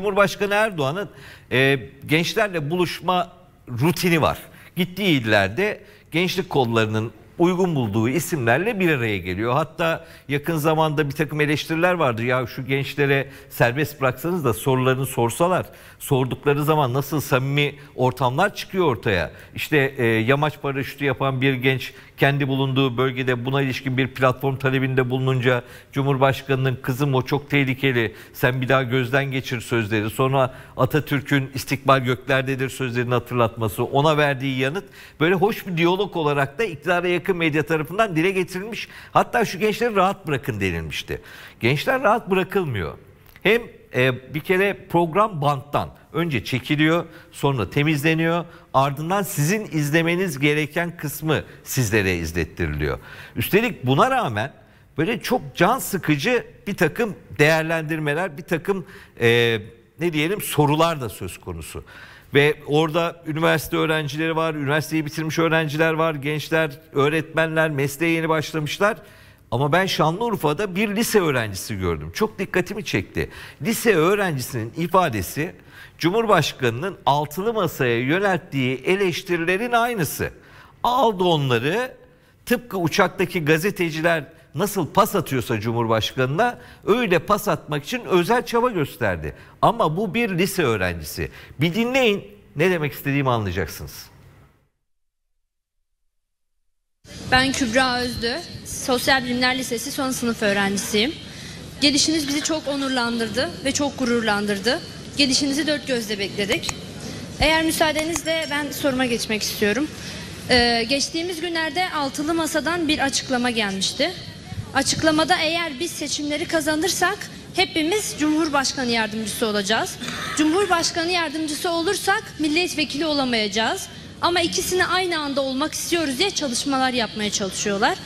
Cumhurbaşkanı Erdoğan'ın e, gençlerle buluşma rutini var. Gittiği illerde gençlik kollarının uygun bulduğu isimlerle bir araya geliyor. Hatta yakın zamanda bir takım eleştiriler vardı. Ya şu gençlere serbest bıraksanız da sorularını sorsalar, sordukları zaman nasıl samimi ortamlar çıkıyor ortaya. İşte e, yamaç paraşütü yapan bir genç kendi bulunduğu bölgede buna ilişkin bir platform talebinde bulununca Cumhurbaşkanı'nın kızım o çok tehlikeli sen bir daha gözden geçir sözleri sonra Atatürk'ün istikbal göklerdedir sözlerini hatırlatması ona verdiği yanıt böyle hoş bir diyalog olarak da iktidara yakın Amerika medya tarafından dile getirilmiş. Hatta şu gençleri rahat bırakın denilmişti. Gençler rahat bırakılmıyor. Hem e, bir kere program banttan önce çekiliyor, sonra temizleniyor, ardından sizin izlemeniz gereken kısmı sizlere izlettiriliyor. Üstelik buna rağmen böyle çok can sıkıcı bir takım değerlendirmeler, bir takım e, ne diyelim sorular da söz konusu. Ve orada üniversite öğrencileri var, üniversiteyi bitirmiş öğrenciler var, gençler, öğretmenler, mesleğe yeni başlamışlar. Ama ben Şanlıurfa'da bir lise öğrencisi gördüm. Çok dikkatimi çekti. Lise öğrencisinin ifadesi Cumhurbaşkanı'nın altılı masaya yönelttiği eleştirilerin aynısı. Aldı onları tıpkı uçaktaki gazeteciler nasıl pas atıyorsa Cumhurbaşkanı'na öyle pas atmak için özel çaba gösterdi. Ama bu bir lise öğrencisi. Bir dinleyin ne demek istediğimi anlayacaksınız. Ben Kübra Özdü. Sosyal Bilimler Lisesi son sınıf öğrencisiyim. Gelişiniz bizi çok onurlandırdı ve çok gururlandırdı. Gelişinizi dört gözle bekledik. Eğer müsaadenizle ben soruma geçmek istiyorum. Ee, geçtiğimiz günlerde altılı masadan bir açıklama gelmişti. Açıklamada eğer biz seçimleri kazanırsak hepimiz Cumhurbaşkanı yardımcısı olacağız. Cumhurbaşkanı yardımcısı olursak milletvekili olamayacağız. Ama ikisini aynı anda olmak istiyoruz diye çalışmalar yapmaya çalışıyorlar.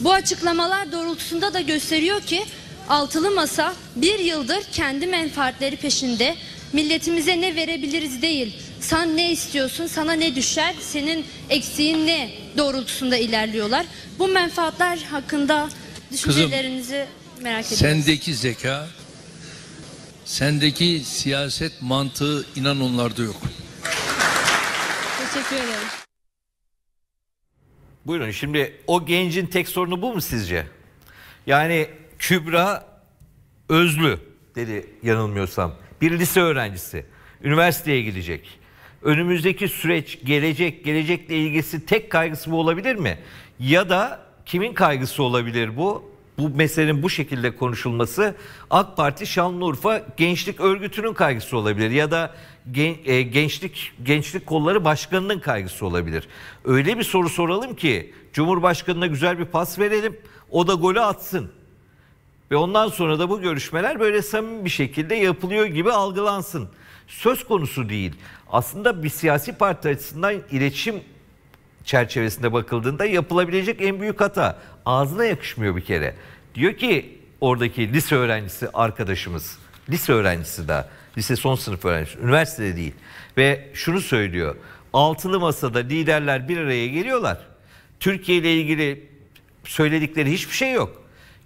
Bu açıklamalar doğrultusunda da gösteriyor ki Altılı Masa bir yıldır kendi menfaatleri peşinde milletimize ne verebiliriz değil. Sen ne istiyorsun, sana ne düşer, senin eksiğin ne doğrultusunda ilerliyorlar. Bu menfaatler hakkında Düşüncelerinizi Kızım, merak ediyorum. Sendeki zeka, sendeki siyaset mantığı inan onlarda yok. Teşekkür ederim. Buyurun şimdi o gencin tek sorunu bu mu sizce? Yani Kübra Özlü dedi yanılmıyorsam. Bir lise öğrencisi. Üniversiteye gidecek. Önümüzdeki süreç gelecek, gelecekle ilgisi tek kaygısı bu olabilir mi? Ya da Kimin kaygısı olabilir bu? Bu meselenin bu şekilde konuşulması AK Parti Şanlıurfa Gençlik Örgütü'nün kaygısı olabilir ya da e, gençlik gençlik kolları başkanının kaygısı olabilir. Öyle bir soru soralım ki Cumhurbaşkanına güzel bir pas verelim. O da golü atsın. Ve ondan sonra da bu görüşmeler böyle samimi bir şekilde yapılıyor gibi algılansın. Söz konusu değil. Aslında bir siyasi parti açısından iletişim çerçevesinde bakıldığında yapılabilecek en büyük hata. Ağzına yakışmıyor bir kere. Diyor ki oradaki lise öğrencisi arkadaşımız, lise öğrencisi daha, lise son sınıf öğrencisi, üniversitede değil. Ve şunu söylüyor, altılı masada liderler bir araya geliyorlar. Türkiye ile ilgili söyledikleri hiçbir şey yok.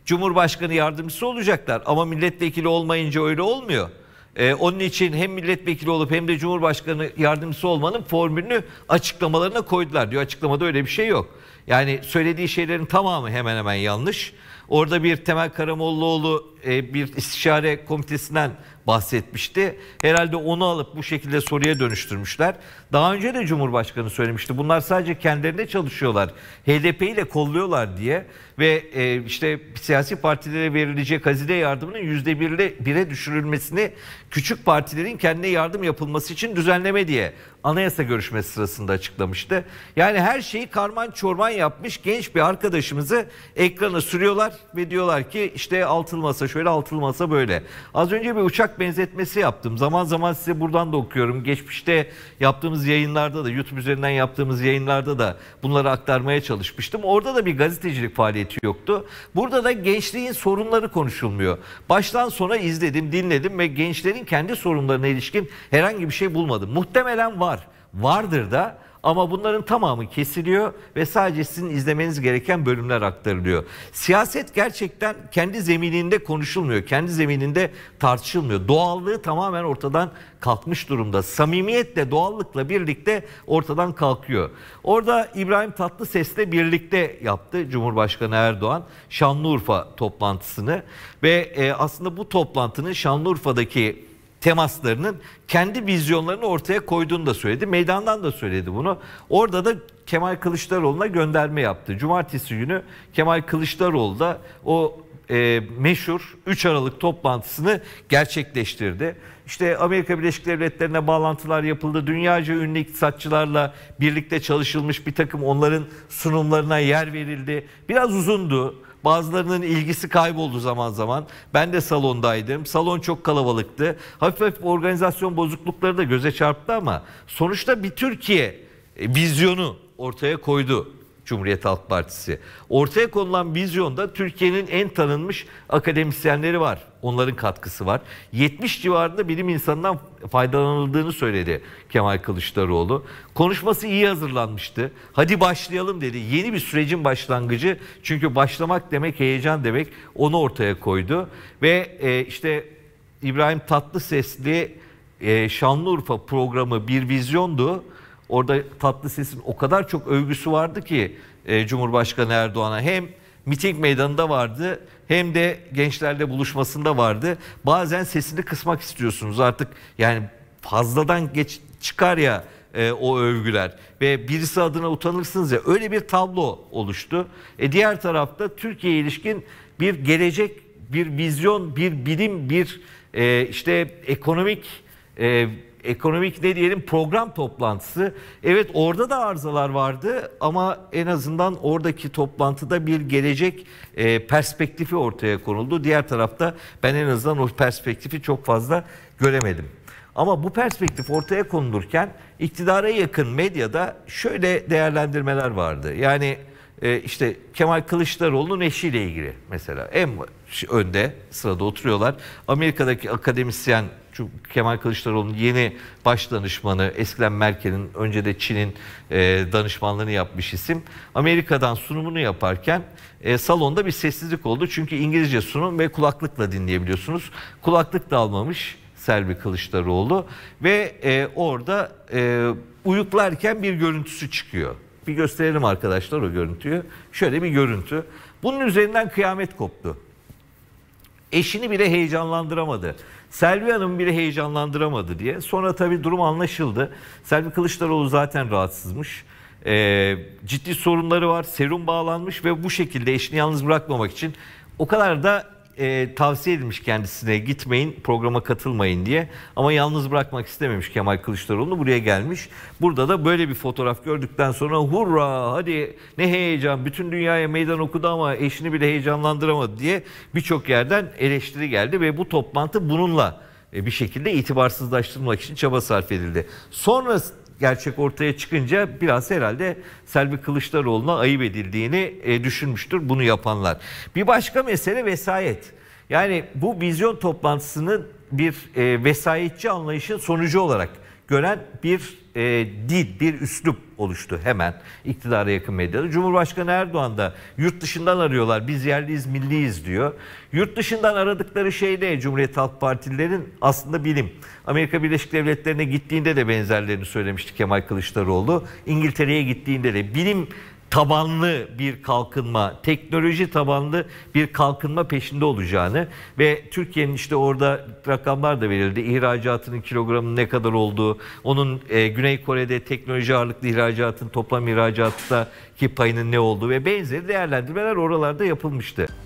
Cumhurbaşkanı yardımcısı olacaklar ama milletvekili olmayınca öyle olmuyor. Ee, onun için hem milletvekili olup hem de Cumhurbaşkanı yardımcısı olmanın formülünü açıklamalarına koydular diyor. Açıklamada öyle bir şey yok. Yani söylediği şeylerin tamamı hemen hemen yanlış. Orada bir Temel Karamollaoğlu e, bir istişare komitesinden bahsetmişti. Herhalde onu alıp bu şekilde soruya dönüştürmüşler. Daha önce de Cumhurbaşkanı söylemişti. Bunlar sadece kendilerine çalışıyorlar. HDP ile kolluyorlar diye ve e, işte siyasi partilere verilecek hazine yardımının yüzde %1'e düşürülmesini küçük partilerin kendine yardım yapılması için düzenleme diye anayasa görüşmesi sırasında açıklamıştı. Yani her şeyi karman çorman yapmış genç bir arkadaşımızı ekrana sürüyorlar ve diyorlar ki işte altıl masa şöyle altıl masa böyle. Az önce bir uçak benzetmesi yaptım. Zaman zaman size buradan da okuyorum. Geçmişte yaptığımız yayınlarda da YouTube üzerinden yaptığımız yayınlarda da bunları aktarmaya çalışmıştım. Orada da bir gazetecilik faaliyeti yoktu. Burada da gençliğin sorunları konuşulmuyor. Baştan sona izledim, dinledim ve gençlerin kendi sorunlarına ilişkin herhangi bir şey bulmadım. Muhtemelen var vardır da ama bunların tamamı kesiliyor ve sadece sizin izlemeniz gereken bölümler aktarılıyor. Siyaset gerçekten kendi zemininde konuşulmuyor, kendi zemininde tartışılmıyor. Doğallığı tamamen ortadan kalkmış durumda. Samimiyetle, doğallıkla birlikte ortadan kalkıyor. Orada İbrahim Tatlıses'le birlikte yaptı Cumhurbaşkanı Erdoğan Şanlıurfa toplantısını ve e, aslında bu toplantının Şanlıurfa'daki temaslarının kendi vizyonlarını ortaya koyduğunu da söyledi. Meydandan da söyledi bunu. Orada da Kemal Kılıçdaroğlu'na gönderme yaptı. Cumartesi günü Kemal Kılıçdaroğlu da o e, meşhur 3 Aralık toplantısını gerçekleştirdi. İşte Amerika Birleşik Devletleri'ne bağlantılar yapıldı. Dünyaca ünlü iktisatçılarla birlikte çalışılmış bir takım onların sunumlarına yer verildi. Biraz uzundu. Bazılarının ilgisi kayboldu zaman zaman. Ben de salondaydım. Salon çok kalabalıktı. Hafif hafif organizasyon bozuklukları da göze çarptı ama sonuçta bir Türkiye e, vizyonu ortaya koydu Cumhuriyet Halk Partisi. Ortaya konulan vizyonda Türkiye'nin en tanınmış akademisyenleri var. Onların katkısı var. 70 civarında bilim insanından faydalanıldığını söyledi Kemal Kılıçdaroğlu. Konuşması iyi hazırlanmıştı. Hadi başlayalım dedi. Yeni bir sürecin başlangıcı. Çünkü başlamak demek heyecan demek. Onu ortaya koydu. Ve e, işte İbrahim Tatlısesli e, Şanlıurfa programı bir vizyondu Orada tatlı sesin o kadar çok övgüsü vardı ki e, Cumhurbaşkanı Erdoğan'a hem miting meydanında vardı hem de gençlerle buluşmasında vardı. Bazen sesini kısmak istiyorsunuz artık yani fazladan geç çıkar ya e, o övgüler ve birisi adına utanırsınız ya öyle bir tablo oluştu. E, diğer tarafta Türkiye ilişkin bir gelecek, bir vizyon, bir bilim, bir e, işte ekonomik e, ekonomik ne diyelim program toplantısı. Evet orada da arızalar vardı ama en azından oradaki toplantıda bir gelecek e, perspektifi ortaya konuldu. Diğer tarafta ben en azından o perspektifi çok fazla göremedim. Ama bu perspektif ortaya konulurken iktidara yakın medyada şöyle değerlendirmeler vardı. Yani e, işte Kemal Kılıçdaroğlu'nun eşiyle ilgili mesela en önde sırada oturuyorlar. Amerika'daki akademisyen Kemal Kılıçdaroğlu'nun yeni baş danışmanı, eskiden Merkel'in, önce de Çin'in e, danışmanlığını yapmış isim. Amerika'dan sunumunu yaparken e, salonda bir sessizlik oldu. Çünkü İngilizce sunum ve kulaklıkla dinleyebiliyorsunuz. Kulaklık da almamış Selvi Kılıçdaroğlu ve e, orada e, uyuklarken bir görüntüsü çıkıyor. Bir gösterelim arkadaşlar o görüntüyü. Şöyle bir görüntü. Bunun üzerinden kıyamet koptu. Eşini bile heyecanlandıramadı. Selvi Hanım bile heyecanlandıramadı diye. Sonra tabii durum anlaşıldı. Selvi Kılıçdaroğlu zaten rahatsızmış. Ee, ciddi sorunları var. Serum bağlanmış ve bu şekilde eşini yalnız bırakmamak için o kadar da e, tavsiye edilmiş kendisine gitmeyin programa katılmayın diye. Ama yalnız bırakmak istememiş Kemal Kılıçdaroğlu buraya gelmiş. Burada da böyle bir fotoğraf gördükten sonra hurra hadi ne heyecan bütün dünyaya meydan okudu ama eşini bile heyecanlandıramadı diye birçok yerden eleştiri geldi ve bu toplantı bununla e, bir şekilde itibarsızlaştırmak için çaba sarf edildi. Sonra gerçek ortaya çıkınca biraz herhalde Selvi Kılıçdaroğlu'na ayıp edildiğini e, düşünmüştür bunu yapanlar. Bir başka mesele vesayet. Yani bu vizyon toplantısının bir e, vesayetçi anlayışın sonucu olarak gören bir e, dil, bir üslup oluştu hemen iktidara yakın medyada. Cumhurbaşkanı Erdoğan da yurt dışından arıyorlar. Biz yerliyiz, milliyiz diyor. Yurt dışından aradıkları şey ne? Cumhuriyet Halk Partililerin aslında bilim. Amerika Birleşik Devletleri'ne gittiğinde de benzerlerini söylemişti Kemal Kılıçdaroğlu. İngiltere'ye gittiğinde de bilim tabanlı bir kalkınma, teknoloji tabanlı bir kalkınma peşinde olacağını ve Türkiye'nin işte orada rakamlar da verildi. İhracatının kilogramının ne kadar olduğu, onun e, Güney Kore'de teknoloji ağırlıklı ihracatın toplam ihracatta ki payının ne olduğu ve benzeri değerlendirmeler oralarda yapılmıştı.